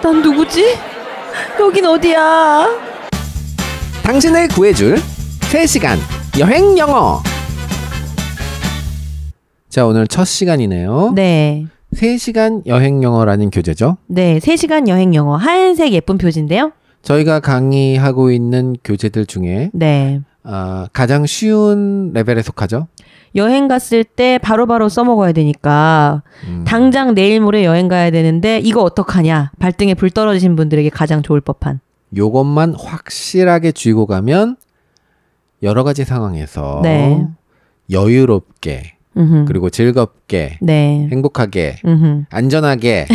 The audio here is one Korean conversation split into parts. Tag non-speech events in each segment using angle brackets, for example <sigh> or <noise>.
난 누구지? 여긴 어디야? 당신을 구해줄 3시간 여행 영어. 자, 오늘 첫 시간이네요. 네. 3시간 여행 영어라는 교재죠? 네, 3시간 여행 영어. 하얀색 예쁜 표지인데요. 저희가 강의하고 있는 교재들 중에 네. 어, 가장 쉬운 레벨에 속하죠? 여행 갔을 때 바로바로 써먹어야 되니까 음. 당장 내일 모레 여행 가야 되는데 이거 어떡하냐 발등에 불 떨어지신 분들에게 가장 좋을 법한 요것만 확실하게 쥐고 가면 여러 가지 상황에서 네. 여유롭게 음흠. 그리고 즐겁게 네. 행복하게 음흠. 안전하게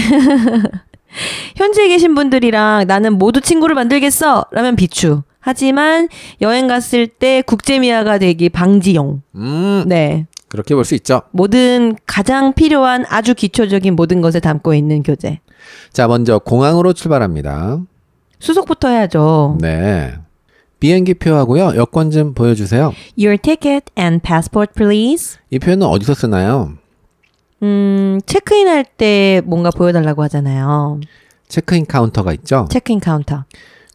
<laughs> 현지에 계신 분들이랑 나는 모두 친구를 만들겠어 라면 비추 하지만 여행 갔을 때 국제미아가 되기 방지용. 음. 네. 그렇게 볼 수 있죠. 모든 가장 필요한 아주 기초적인 모든 것을 담고 있는 교재. 자, 먼저 공항으로 출발합니다. 수속부터 해야죠. 네. 비행기표하고요. 여권 좀 보여주세요. Your ticket and passport, please. 이표현 어디서 쓰나요? 음, 체크인 할 때 뭔가 보여달라고 하잖아요. 체크인 카운터가 있죠. 체크인 카운터.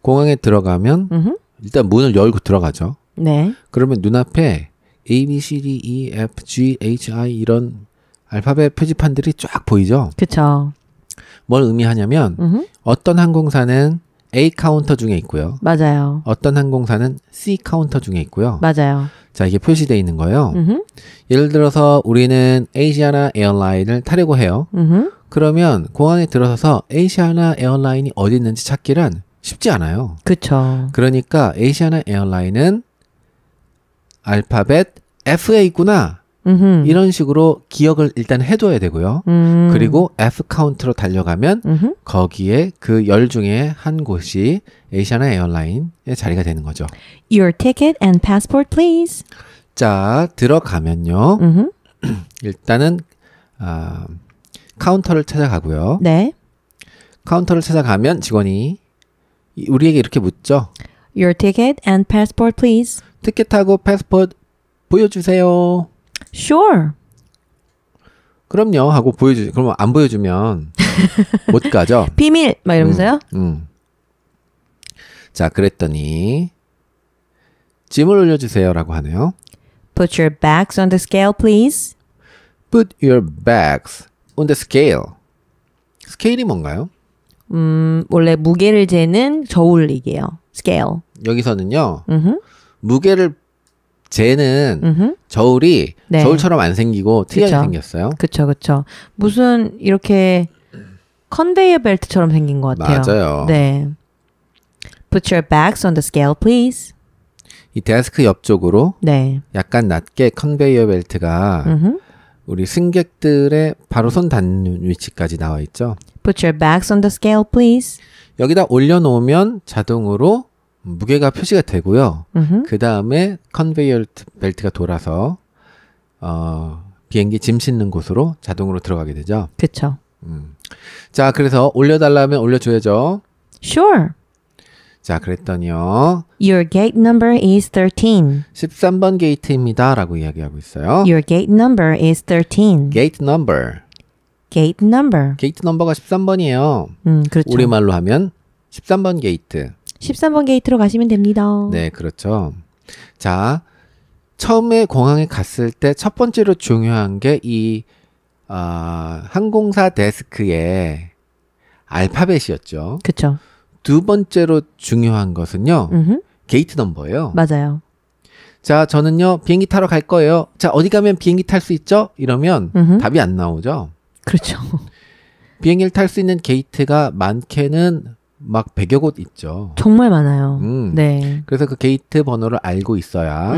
공항에 들어가면 mm-hmm. 일단 문을 열고 들어가죠. 네. 그러면 눈앞에 A, B, C, D, E, F, G, H, I 이런 알파벳 표지판들이 쫙 보이죠. 그렇뭘 의미하냐면 음흠. 어떤 항공사는 A 카운터 중에 있고요. 맞아요. 어떤 항공사는 C 카운터 중에 있고요. 맞아요. 자, 이게 표시되어 있는 거예요. 음흠. 예를 들어서 우리는 에이시아나 에어라인을 타려고 해요. 음흠. 그러면 공항에 들어서서 에이시아나 에어라인이 어디 있는지 찾기란 쉽지 않아요. 그렇죠. 그러니까 에이시아나 에어라인은 알파벳 FA구나 음흠. 이런 식으로 기억을 일단 해둬야 되고요. 음. 그리고 F 카운트로 달려가면 음흠. 거기에 그 열 중에 한 곳이 에이시아나 에어라인의 자리가 되는 거죠. Your ticket and passport, please. 자 들어가면요. <clears throat> 일단은 아, 카운터를 찾아가고요. 네. 카운터를 찾아가면 직원이 우리에게 이렇게 묻죠. Your ticket and passport, please. 티켓하고 패스포트 보여주세요. Sure. 그럼요 하고 보여주. 그러면 안 보여주면 못 가죠. 비밀 막 이러면서요. 음, 음. 자 그랬더니 짐을 올려주세요라고 하네요. Put your bags on the scale, please. Put your bags on the scale. 스케일이 뭔가요? 음, 원래 무게를 재는 저울리기예요. scale. 여기서는요. 음흠. 무게를 재는 음흠. 저울이 네. 저울처럼 안 생기고 특이하게 그쵸. 생겼어요. 그렇죠. 그렇죠. 무슨 이렇게 컨베이어 벨트처럼 생긴 것 같아요. 맞아요. 네. Put your bags on the scale, please. 이 데스크 옆쪽으로 네. 약간 낮게 컨베이어 벨트가 음흠. 우리 승객들의 바로 손 닿는 위치까지 나와 있죠. Put your bags on the scale, please. 여기다 올려놓으면 자동으로 무게가 표시가 되고요. Mm-hmm. 그 다음에 컨베이어 벨트가 돌아서 어, 비행기 짐 싣는 곳으로 자동으로 들어가게 되죠. 그렇죠. 음. 자, 그래서 올려달라면 올려줘야죠. Sure. 자, 그랬더니요. Your gate number is 13. 13번 게이트입니다. 라고 이야기하고 있어요. Your gate number is 13. gate number. 게이트 넘버. 게이트 넘버가 13번이에요. 음, 그렇죠. 우리말로 하면 13번 게이트. 13번 게이트로 가시면 됩니다. 네, 그렇죠. 자, 처음에 공항에 갔을 때 첫 번째로 중요한 게이 어, 아, 항공사 데스크의 알파벳이었죠. 그렇죠. 두 번째로 중요한 것은요. 음흠. 게이트 넘버예요. 맞아요. 자, 저는요. 비행기 타러 갈 거예요. 자, 어디 가면 비행기 탈 수 있죠? 이러면 음흠. 답이 안 나오죠. 그렇죠. <laughs> 비행기를 탈 수 있는 게이트가 많게는 막 100여 곳 있죠. 정말 많아요. 음. 네. 그래서 그 게이트 번호를 알고 있어야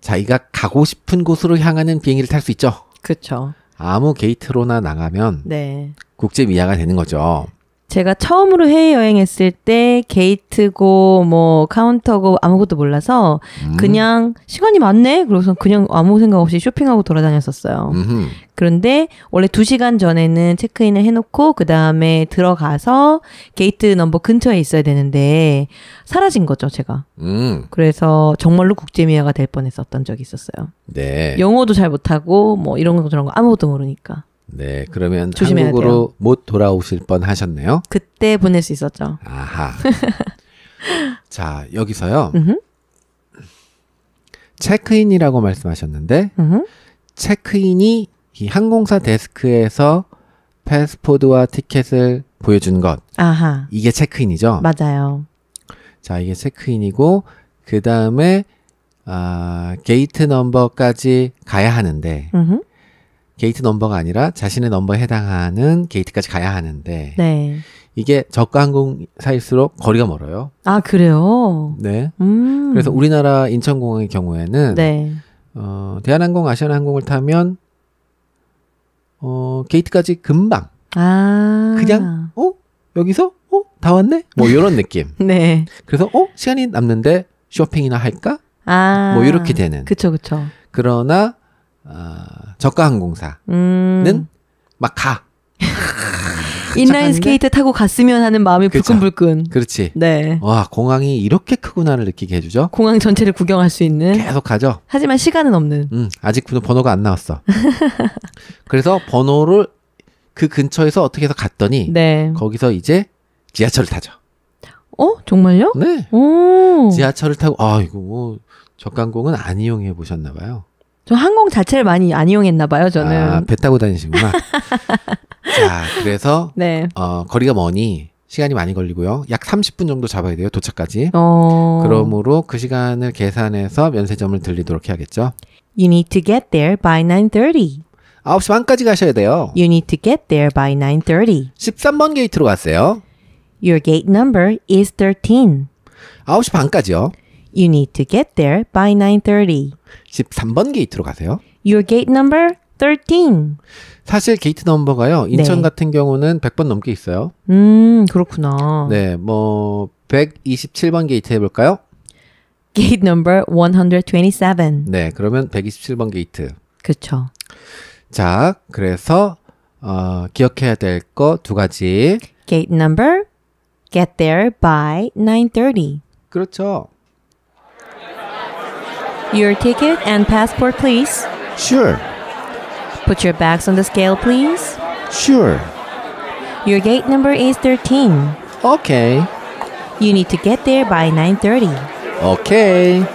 자기가 가고 싶은 곳으로 향하는 비행기를 탈 수 있죠. 그렇죠. 아무 게이트로나 나가면 네. 국제 미아가 되는 거죠. 제가 처음으로 해외여행했을 때 게이트고 뭐 카운터고 아무것도 몰라서 음. 그냥 시간이 많네? 그러고서 그냥 아무 생각 없이 쇼핑하고 돌아다녔었어요. 음흠. 그런데 원래 두시간 전에는 체크인을 해놓고 그 다음에 들어가서 게이트 넘버 근처에 있어야 되는데 사라진 거죠, 제가. 음. 그래서 정말로 국제미화가될 뻔했었던 적이 있었어요. 네. 영어도 잘 못하고 뭐 이런 거 저런 거 아무것도 모르니까. 네, 그러면 조심해야 한국으로 돼요. 못 돌아오실 뻔 하셨네요. 그때 보낼 수 있었죠. 아하. <laughs> 자, 여기서요. 체크인이라고 말씀하셨는데 체크인이 이 항공사 데스크에서 패스포드와 티켓을 보여준 것. 아하. 이게 체크인이죠. 맞아요. 자, 이게 체크인이고 그 다음에 아, 게이트 넘버까지 가야 하는데. 음흠. 게이트 넘버가 아니라 자신의 넘버에 해당하는 게이트까지 가야 하는데 네. 이게 저가 항공사일수록 거리가 멀어요. 아 그래요? 네. 음. 그래서 우리나라 인천공항의 경우에는 네. 어, 대한항공, 아시아나항공을 타면 어, 게이트까지 금방. 아. 그냥 어 여기서 어다 왔네 뭐 이런 느낌. <laughs> 네. 그래서 어 시간이 남는데 쇼핑이나 할까? 아. 뭐 이렇게 되는. 그렇죠, 그렇죠. 그러나 어, 저가 항공사는 음. 막 가. <laughs> 인라인 스케이트 타고 갔으면 하는 마음이 불끈불끈. 그렇지. 네. 와, 공항이 이렇게 크구나를 느끼게 해주죠. 공항 전체를 구경할 수 있는. 계속 가죠. 하지만 시간은 없는. 음, 아직 번호가 안 나왔어. <laughs> 그래서 번호를 그 근처에서 어떻게 해서 갔더니 네. 거기서 이제 지하철을 타죠. 어? 정말요? 네. 오. 지하철을 타고 아 이거 뭐 적강공은 안 이용해 보셨나 봐요. 저 항공 자체를 많이 안 이용했나 봐요, 저는. 아, 배 타고 다니시구나. <laughs> 자, 그래서 네. 어, 거리가 머니 시간이 많이 걸리고요. 약 30분 정도 잡아야 돼요, 도착까지. 어... 그러므로 그 시간을 계산해서 면세점을 들리도록 해야겠죠. You need to get there by 9:30. 9시 반까지 가셔야 돼요. You need to get there by 9:30. 13번 게이트로 갔어요. Your gate number is 13. 9시 반까지요. You need to get there by 9:30. 13번 게이트로 가세요. Your gate number 13. 사실 게이트 넘버가요. 네. 인천 네. 같은 경우는 100번 넘게 있어요. 음, 그렇구나. 네, 뭐 127번 게이트 해 볼까요? Gate number 127. 네, 그러면 127번 게이트. 그렇죠. 자, 그래서 어, 기억해야 될 거 두 가지. Gate number get there by 9:30. 그렇죠. Your ticket and passport, please. Sure. Put your bags on the scale, please. Sure. Your gate number is 13. Okay. You need to get there by 9:30. Okay.